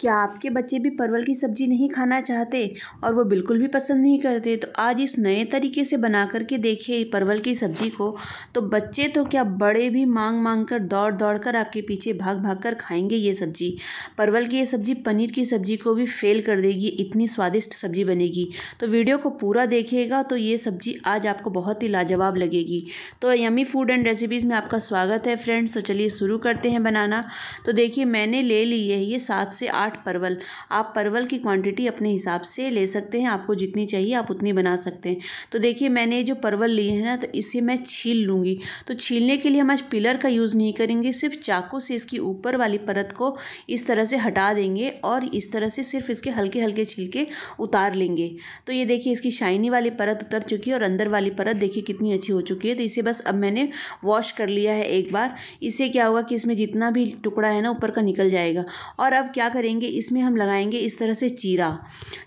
क्या आपके बच्चे भी परवल की सब्ज़ी नहीं खाना चाहते और वो बिल्कुल भी पसंद नहीं करते तो आज इस नए तरीके से बना करके देखिए परवल की सब्ज़ी को तो बच्चे तो क्या बड़े भी मांग मांग कर दौड़ दौड़ कर आपके पीछे भाग भाग कर खाएंगे ये सब्ज़ी परवल की ये सब्ज़ी पनीर की सब्ज़ी को भी फेल कर देगी इतनी स्वादिष्ट सब्ज़ी बनेगी तो वीडियो को पूरा देखिएगा तो ये सब्ज़ी आज आपको बहुत ही लाजवाब लगेगी तो यमी फूड एंड रेसिपीज़ में आपका स्वागत है फ्रेंड्स तो चलिए शुरू करते हैं बनाना तो देखिए मैंने ले ली है ये सात से आठ आठ परवल आप परवल की क्वांटिटी अपने हिसाब से ले सकते हैं आपको जितनी चाहिए आप उतनी बना सकते हैं तो देखिए मैंने जो परवल लिए हैं ना तो इसे मैं छील लूँगी तो छीलने के लिए हम आज पिलर का यूज़ नहीं करेंगे सिर्फ चाकू से इसकी ऊपर वाली परत को इस तरह से हटा देंगे और इस तरह से सिर्फ इसके हल्के हल्के छील के उतार लेंगे तो ये देखिए इसकी शाइनी वाली परत उतर चुकी है और अंदर वाली परत देखिए कितनी अच्छी हो चुकी है तो इसे बस अब मैंने वॉश कर लिया है एक बार इससे क्या होगा कि इसमें जितना भी टुकड़ा है ना ऊपर का निकल जाएगा और अब क्या करेंगे करेंगे इसमें हम लगाएंगे इस तरह से चीरा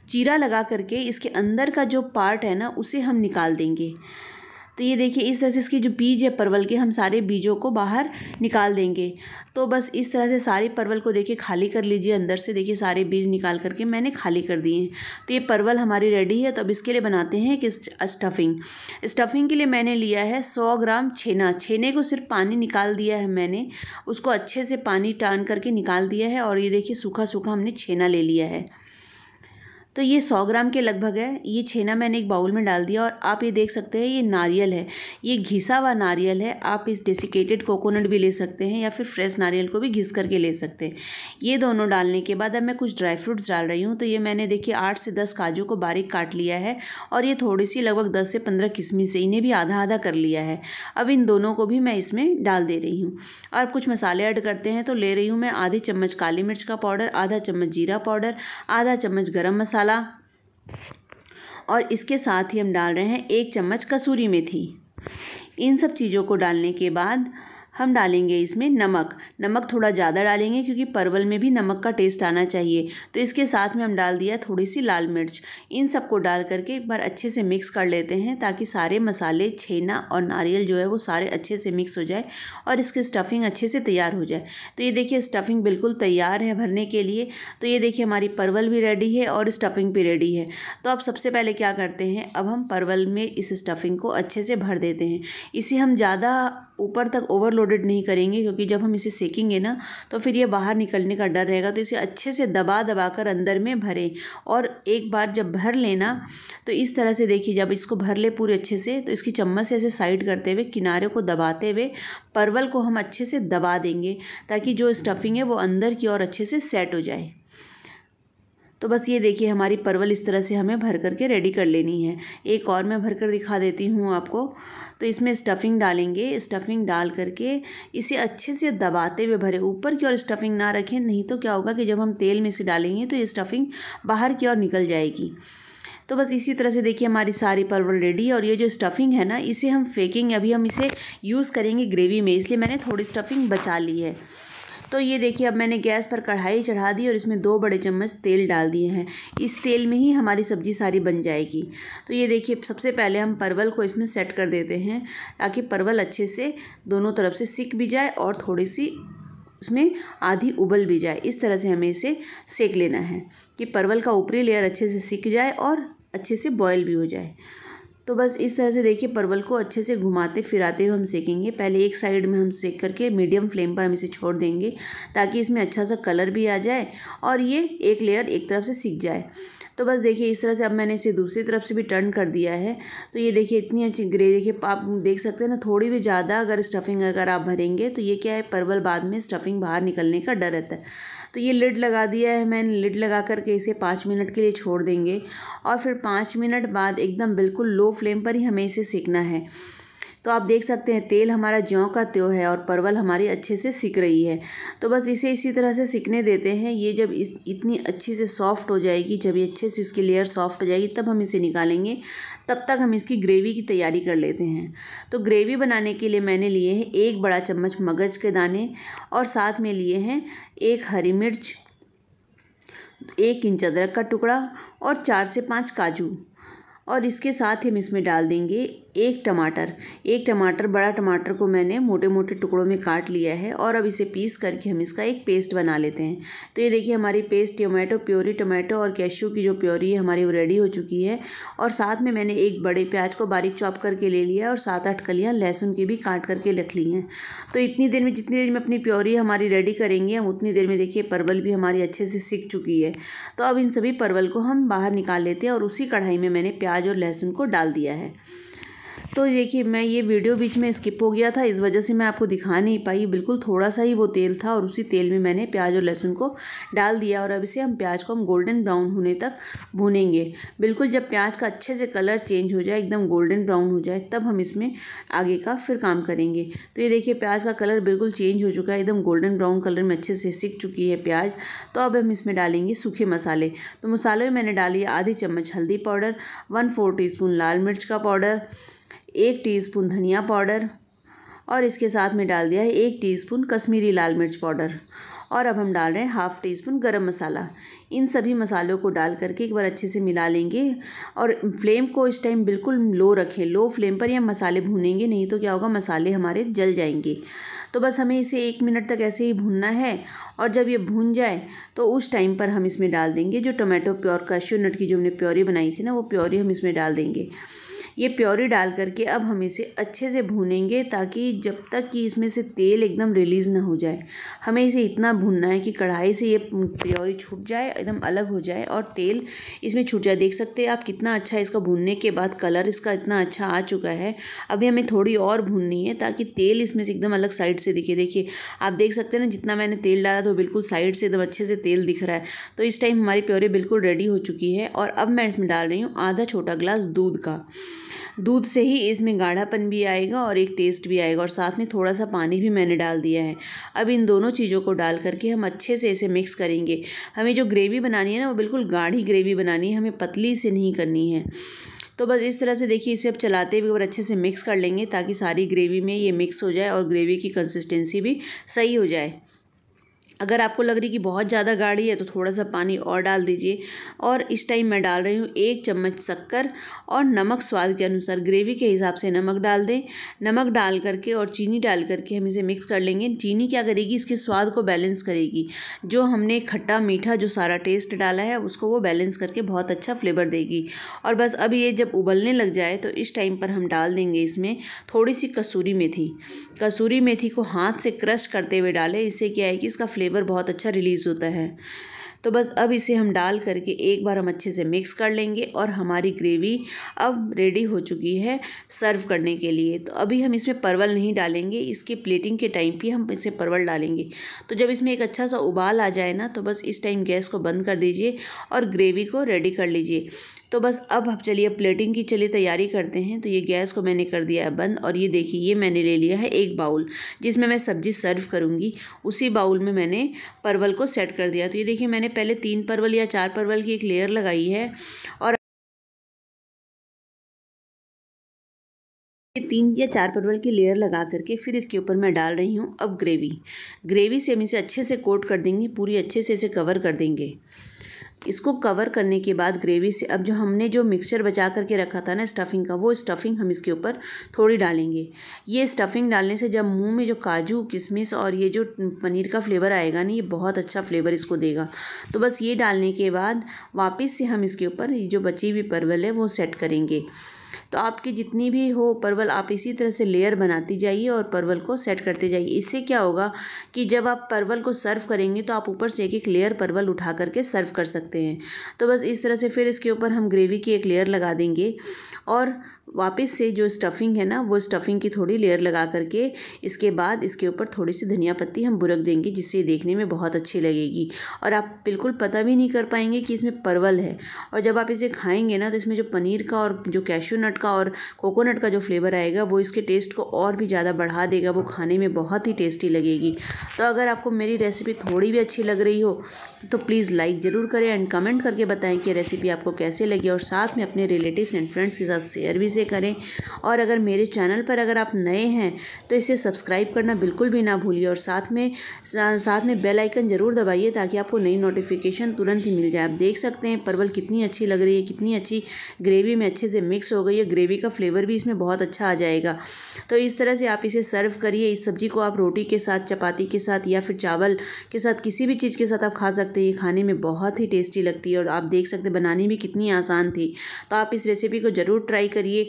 चीरा लगा करके इसके अंदर का जो पार्ट है ना उसे हम निकाल देंगे तो ये देखिए इस तरह से इसकी जो बीज है परवल के हम सारे बीजों को बाहर निकाल देंगे तो बस इस तरह से सारे परवल को देखिए खाली कर लीजिए अंदर से देखिए सारे बीज निकाल करके मैंने खाली कर दिए हैं तो ये परवल हमारी रेडी है तो अब इसके लिए बनाते हैं कि स्टफिंग स्टफिंग के लिए मैंने लिया है सौ ग्राम छेना छेने को सिर्फ पानी निकाल दिया है मैंने उसको अच्छे से पानी टान करके निकाल दिया है और ये देखिए सूखा सूखा हमने छेना ले लिया है तो ये सौ ग्राम के लगभग है ये छेना मैंने एक बाउल में डाल दिया और आप ये देख सकते हैं ये नारियल है ये घिसा हुआ नारियल है आप इस डेसिकेटेड कोकोनट भी ले सकते हैं या फिर फ्रेश नारियल को भी घिस करके ले सकते हैं ये दोनों डालने के बाद अब मैं कुछ ड्राई फ्रूट्स डाल रही हूँ तो ये मैंने देखिए आठ से दस काजू को बारीक काट लिया है और ये थोड़ी सी लगभग दस से पंद्रह किस्मी से इन्हें भी आधा आधा कर लिया है अब इन दोनों को भी मैं इसमें डाल दे रही हूँ और कुछ मसाले ऐड करते हैं तो ले रही हूँ मैं आधी चम्मच काली मिर्च का पाउडर आधा चम्मच जीरा पाउडर आधा चम्मच गर्म मसाला मसाला और इसके साथ ही हम डाल रहे हैं एक चम्मच कसूरी मेथी इन सब चीज़ों को डालने के बाद हम डालेंगे इसमें नमक नमक थोड़ा ज़्यादा डालेंगे क्योंकि परवल में भी नमक का टेस्ट आना चाहिए तो इसके साथ में हम डाल दिया थोड़ी सी लाल मिर्च इन सबको डाल करके एक बार अच्छे से मिक्स कर लेते हैं ताकि सारे मसाले छेना और नारियल जो है वो सारे अच्छे से मिक्स हो जाए और इसकी स्टफ़िंग अच्छे से तैयार हो जाए तो ये देखिए स्टफ़िंग बिल्कुल तैयार है भरने के लिए तो ये देखिए हमारी परवल भी रेडी है और स्टफ़िंग भी रेडी है तो अब सबसे पहले क्या करते हैं अब हम परवल में इस स्टफ़िंग को अच्छे से भर देते हैं इसे हम ज़्यादा ऊपर तक ओवरलोडेड नहीं करेंगे क्योंकि जब हम इसे सेकेंगे ना तो फिर ये बाहर निकलने का डर रहेगा तो इसे अच्छे से दबा दबा कर अंदर में भरें और एक बार जब भर लेना तो इस तरह से देखिए जब इसको भर ले पूरे अच्छे से तो इसकी चम्मच से ऐसे साइड करते हुए किनारे को दबाते हुए परवल को हम अच्छे से दबा देंगे ताकि जो स्टफिंग है वो अंदर की ओर अच्छे से सेट हो जाए तो बस ये देखिए हमारी परवल इस तरह से हमें भर करके रेडी कर लेनी है एक और मैं भर कर दिखा देती हूँ आपको तो इसमें स्टफिंग डालेंगे स्टफिंग डाल करके इसे अच्छे से दबाते हुए भरे ऊपर की ओर स्टफिंग ना रखें नहीं तो क्या होगा कि जब हम तेल में इसे डालेंगे तो ये स्टफिंग बाहर की ओर निकल जाएगी तो बस इसी तरह से देखिए हमारी सारी परवल रेडी और ये जो स्टफिंग है ना इसे हम फेंकेंगे अभी हम इसे यूज़ करेंगे ग्रेवी में इसलिए मैंने थोड़ी स्टफिंग बचा ली है तो ये देखिए अब मैंने गैस पर कढ़ाई चढ़ा दी और इसमें दो बड़े चम्मच तेल डाल दिए हैं इस तेल में ही हमारी सब्ज़ी सारी बन जाएगी तो ये देखिए सबसे पहले हम परवल को इसमें सेट कर देते हैं ताकि परवल अच्छे से दोनों तरफ से सिक भी जाए और थोड़ी सी उसमें आधी उबल भी जाए इस तरह से हमें इसे सेक लेना है कि परवल का ऊपरी लेयर अच्छे से सिक जाए और अच्छे से बॉयल भी हो जाए तो बस इस तरह से देखिए परवल को अच्छे से घुमाते फिराते हुए हम सेकेंगे पहले एक साइड में हम सेक करके मीडियम फ्लेम पर हम इसे छोड़ देंगे ताकि इसमें अच्छा सा कलर भी आ जाए और ये एक लेयर एक तरफ से सीख जाए तो बस देखिए इस तरह से अब मैंने इसे दूसरी तरफ से भी टर्न कर दिया है तो ये देखिए इतनी अच्छी ग्रे देखिए आप देख सकते हैं ना थोड़ी भी ज़्यादा अगर स्टफिंग अगर आप भरेंगे तो ये क्या है परवल बाद में स्टफिंग बाहर निकलने का डर रहता है तो ये लिड लगा दिया है मैंने लिड लगा करके इसे पाँच मिनट के लिए छोड़ देंगे और फिर पाँच मिनट बाद एकदम बिल्कुल लो फ्लेम पर ही हमें इसे सीखना है तो आप देख सकते हैं तेल हमारा ज्यों का त्यो है और परवल हमारी अच्छे से सिक रही है तो बस इसे इसी तरह से सिकने देते हैं ये जब इस इतनी अच्छी से सॉफ्ट हो जाएगी जब ये अच्छे से उसकी लेयर सॉफ्ट हो जाएगी तब हम इसे निकालेंगे तब तक हम इसकी ग्रेवी की तैयारी कर लेते हैं तो ग्रेवी बनाने के लिए मैंने लिए हैं एक बड़ा चम्मच मगज के दाने और साथ में लिए हैं एक हरी मिर्च एक इंच अदरक का टुकड़ा और चार से पाँच काजू और इसके साथ हम इसमें डाल देंगे एक टमाटर एक टमाटर बड़ा टमाटर को मैंने मोटे मोटे टुकड़ों में काट लिया है और अब इसे पीस करके हम इसका एक पेस्ट बना लेते हैं तो ये देखिए हमारी पेस्ट टोमेटो प्योरी टोमेटो और कैश्यू की जो प्योरी है हमारी वो रेडी हो चुकी है और साथ में मैंने एक बड़े प्याज को बारीक चॉप करके ले लिया और सात आठ कलियाँ लहसुन की भी काट करके रख ली हैं तो इतनी देर में जितनी देर में अपनी प्योरी हमारी रेडी करेंगे हम उतनी देर में देखिए परवल भी हमारी अच्छे से सीख चुकी है तो अब इन सभी परवल को हम बाहर निकाल लेते हैं और उसी कढ़ाई में मैंने प्याज और लहसुन को डाल दिया है तो देखिए मैं ये वीडियो बीच में स्किप हो गया था इस वजह से मैं आपको दिखा नहीं पाई बिल्कुल थोड़ा सा ही वो तेल था और उसी तेल में मैंने प्याज और लहसुन को डाल दिया और अब इसे हम प्याज को हम गोल्डन ब्राउन होने तक भूनेंगे बिल्कुल जब प्याज का अच्छे से कलर चेंज हो जाए एकदम गोल्डन ब्राउन हो जाए तब हम इसमें आगे का फिर काम करेंगे तो ये देखिए प्याज का कलर बिल्कुल चेंज हो चुका है एकदम गोल्डन ब्राउन कलर में अच्छे से सीख चुकी है प्याज तो अब हम इसमें डालेंगे सूखे मसाले तो मसालों में मैंने डाली आधी चम्मच हल्दी पाउडर वन फोर टी लाल मिर्च का पाउडर एक टीस्पून धनिया पाउडर और इसके साथ में डाल दिया है एक टीस्पून कश्मीरी लाल मिर्च पाउडर और अब हम डाल रहे हैं हाफ़ टी स्पून गर्म मसाला इन सभी मसालों को डाल करके एक बार अच्छे से मिला लेंगे और फ्लेम को इस टाइम बिल्कुल लो रखें लो फ्लेम पर ये मसाले भूनेंगे नहीं तो क्या होगा मसाले हमारे जल जाएंगे तो बस हमें इसे एक मिनट तक ऐसे ही भूनना है और जब ये भून जाए तो उस टाइम पर हम इसमें डाल देंगे जो टोमेटो प्योर काश्यू नट की जो हमने प्योरी बनाई थी ना वो प्योरी हम इसमें डाल देंगे ये प्योरी डाल करके अब हम इसे अच्छे से भूनेंगे ताकि जब तक कि इसमें से तेल एकदम रिलीज़ ना हो जाए हमें इसे इतना भूनना है कि कढ़ाई से ये प्योरी छूट जाए एकदम अलग हो जाए और तेल इसमें छूट जाए देख सकते हैं आप कितना अच्छा इसका भूनने के बाद कलर इसका इतना अच्छा आ चुका है अभी हमें थोड़ी और भूननी है ताकि तेल इसमें से एकदम अलग साइड से दिखे देखिए आप देख सकते हैं ना जितना मैंने तेल डाला तो बिल्कुल साइड से एकदम अच्छे से तेल दिख रहा है तो इस टाइम हमारी प्योरी बिल्कुल रेडी हो चुकी है और अब मैं इसमें डाल रही हूँ आधा छोटा ग्लास दूध का दूध से ही इसमें गाढ़ापन भी आएगा और एक टेस्ट भी आएगा और साथ में थोड़ा सा पानी भी मैंने डाल दिया है अब इन दोनों चीज़ों को डाल करके हम अच्छे से इसे मिक्स करेंगे हमें जो ग्रेवी बनानी है ना वो बिल्कुल गाढ़ी ग्रेवी बनानी है हमें पतली से नहीं करनी है तो बस इस तरह से देखिए इसे अब चलाते हुए और अच्छे से मिक्स कर लेंगे ताकि सारी ग्रेवी में ये मिक्स हो जाए और ग्रेवी की कंसिस्टेंसी भी सही हो जाए अगर आपको लग रही कि बहुत ज़्यादा गाढ़ी है तो थोड़ा सा पानी और डाल दीजिए और इस टाइम मैं डाल रही हूँ एक चम्मच शक्कर और नमक स्वाद के अनुसार ग्रेवी के हिसाब से नमक डाल दें नमक डाल करके और चीनी डाल करके हम इसे मिक्स कर लेंगे चीनी क्या करेगी इसके स्वाद को बैलेंस करेगी जो हमने खट्टा मीठा जो सारा टेस्ट डाला है उसको वो बैलेंस करके बहुत अच्छा फ्लेवर देगी और बस अब ये जब उबलने लग जाए तो इस टाइम पर हम डाल देंगे इसमें थोड़ी सी कसूरी मेथी कसूरी मेथी को हाथ से क्रश करते हुए डालें इससे क्या है कि इसका फ्लेवर फ्लेवर बहुत अच्छा रिलीज़ होता है तो बस अब इसे हम डाल करके एक बार हम अच्छे से मिक्स कर लेंगे और हमारी ग्रेवी अब रेडी हो चुकी है सर्व करने के लिए तो अभी हम इसमें परवल नहीं डालेंगे इसकी प्लेटिंग के टाइम पे हम इसे परवल डालेंगे तो जब इसमें एक अच्छा सा उबाल आ जाए ना तो बस इस टाइम गैस को बंद कर दीजिए और ग्रेवी को रेडी कर लीजिए तो बस अब हम चलिए प्लेटिंग की चलिए तैयारी करते हैं तो ये गैस को मैंने कर दिया है बंद और ये देखिए ये मैंने ले लिया है एक बाउल जिसमें मैं सब्जी सर्व करूँगी उसी बाउल में मैंने परवल को सेट कर दिया तो ये देखिए मैंने पहले तीन परवल या चार परवल की एक लेयर लगाई है और तीन या चार परवल की लेयर लगा करके फिर इसके ऊपर मैं डाल रही हूँ अब ग्रेवी ग्रेवी से हम इसे अच्छे से कोट कर देंगे पूरी अच्छे से इसे कवर कर देंगे इसको कवर करने के बाद ग्रेवी से अब जो हमने जो मिक्सचर बचा करके रखा था ना स्टफिंग का वो स्टफिंग हम इसके ऊपर थोड़ी डालेंगे ये स्टफिंग डालने से जब मुंह में जो काजू किशमिश और ये जो पनीर का फ्लेवर आएगा ना ये बहुत अच्छा फ्लेवर इसको देगा तो बस ये डालने के बाद वापस से हम इसके ऊपर ये जो बची हुई परवल है वो सेट करेंगे तो आपकी जितनी भी हो परवल आप इसी तरह से लेयर बनाती जाइए और परवल को सेट करते जाइए इससे क्या होगा कि जब आप परवल को सर्व करेंगे तो आप ऊपर से एक एक लेयर परवल उठा करके सर्व कर सकते हैं तो बस इस तरह से फिर इसके ऊपर हम ग्रेवी की एक लेयर लगा देंगे और वापस से जो स्टफ़िंग है ना वो स्टफ़िंग की थोड़ी लेयर लगा करके इसके बाद इसके ऊपर थोड़ी सी धनिया पत्ती हम बुरक देंगे जिससे देखने में बहुत अच्छी लगेगी और आप बिल्कुल पता भी नहीं कर पाएंगे कि इसमें परवल है और जब आप इसे खाएंगे ना तो इसमें जो पनीर का और जो कैशू नट का और कोकोनट का जो फ्लेवर आएगा वो इसके टेस्ट को और भी ज़्यादा बढ़ा देगा वो खाने में बहुत ही टेस्टी लगेगी तो अगर आपको मेरी रेसिपी थोड़ी भी अच्छी लग रही हो तो प्लीज़ लाइक ज़रूर करें एंड कमेंट करके बताएँ कि रेसिपी आपको कैसे लगी और साथ में अपने रिलेटिव्स एंड फ्रेंड्स के साथ शेयर भी चीज़ें करें और अगर मेरे चैनल पर अगर आप नए हैं तो इसे सब्सक्राइब करना बिल्कुल भी ना भूलिए और साथ में साथ में बेल आइकन ज़रूर दबाइए ताकि आपको नई नोटिफिकेशन तुरंत ही मिल जाए आप देख सकते हैं परवल कितनी अच्छी लग रही है कितनी अच्छी ग्रेवी में अच्छे से मिक्स हो गई है ग्रेवी का फ्लेवर भी इसमें बहुत अच्छा आ जाएगा तो इस तरह से आप इसे सर्व करिए इस सब्जी को आप रोटी के साथ चपाती के साथ या फिर चावल के साथ किसी भी चीज़ के साथ आप खा सकते हैं ये खाने में बहुत ही टेस्टी लगती है और आप देख सकते हैं बनानी भी कितनी आसान थी तो आप इस रेसिपी को ज़रूर ट्राई करिए